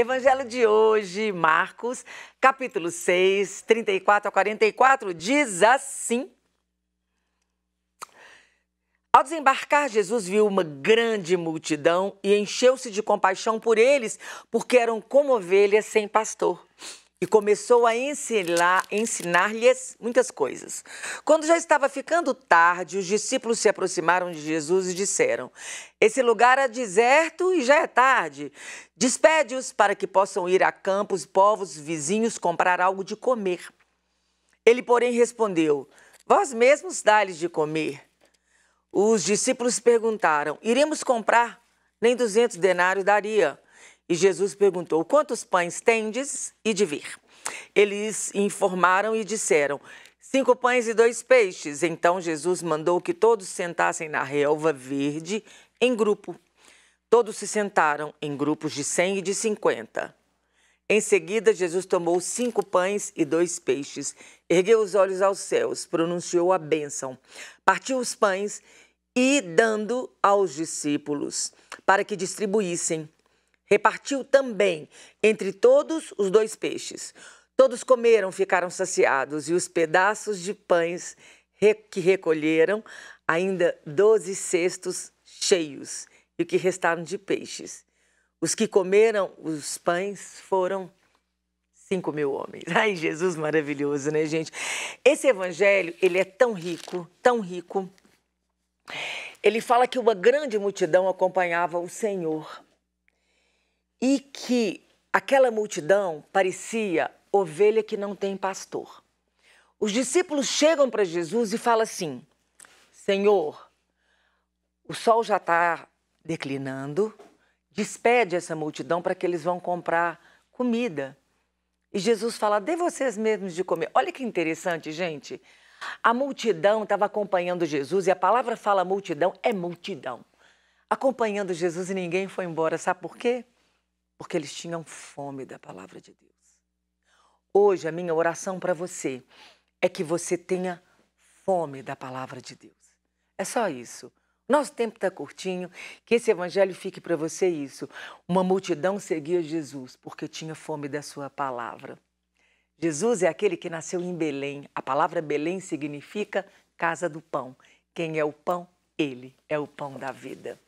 Evangelho de hoje, Marcos, capítulo 6, 34 a 44, diz assim: Ao desembarcar, Jesus viu uma grande multidão e encheu-se de compaixão por eles, porque eram como ovelhas sem pastor e começou a ensinar, lhes muitas coisas. Quando já estava ficando tarde, os discípulos se aproximaram de Jesus e disseram: Esse lugar é deserto e já é tarde. Despede-os para que possam ir a campos, povos vizinhos comprar algo de comer. Ele, porém, respondeu: Vós mesmos dá-lhes de comer. Os discípulos perguntaram: Iremos comprar? Nem duzentos denários daria e Jesus perguntou: Quantos pães tendes? E de vir. Eles informaram e disseram: Cinco pães e dois peixes. Então Jesus mandou que todos sentassem na relva verde em grupo. Todos se sentaram em grupos de cem e de cinquenta. Em seguida, Jesus tomou cinco pães e dois peixes, ergueu os olhos aos céus, pronunciou a bênção, partiu os pães e dando aos discípulos para que distribuíssem. Repartiu também entre todos os dois peixes. Todos comeram, ficaram saciados, e os pedaços de pães que recolheram, ainda doze cestos cheios, e o que restaram de peixes. Os que comeram os pães foram cinco mil homens. Ai, Jesus maravilhoso, né, gente? Esse evangelho, ele é tão rico, tão rico. Ele fala que uma grande multidão acompanhava o Senhor e que aquela multidão parecia ovelha que não tem pastor. Os discípulos chegam para Jesus e falam assim: Senhor, o sol já está declinando, despede essa multidão para que eles vão comprar comida. E Jesus fala: dê vocês mesmos de comer. Olha que interessante, gente. A multidão estava acompanhando Jesus e a palavra fala multidão é multidão. Acompanhando Jesus e ninguém foi embora, sabe por quê? porque eles tinham fome da palavra de Deus. Hoje, a minha oração para você é que você tenha fome da palavra de Deus. É só isso. Nosso tempo está curtinho, que esse evangelho fique para você isso. Uma multidão seguia Jesus porque tinha fome da sua palavra. Jesus é aquele que nasceu em Belém. A palavra Belém significa casa do pão. Quem é o pão? Ele é o pão da vida.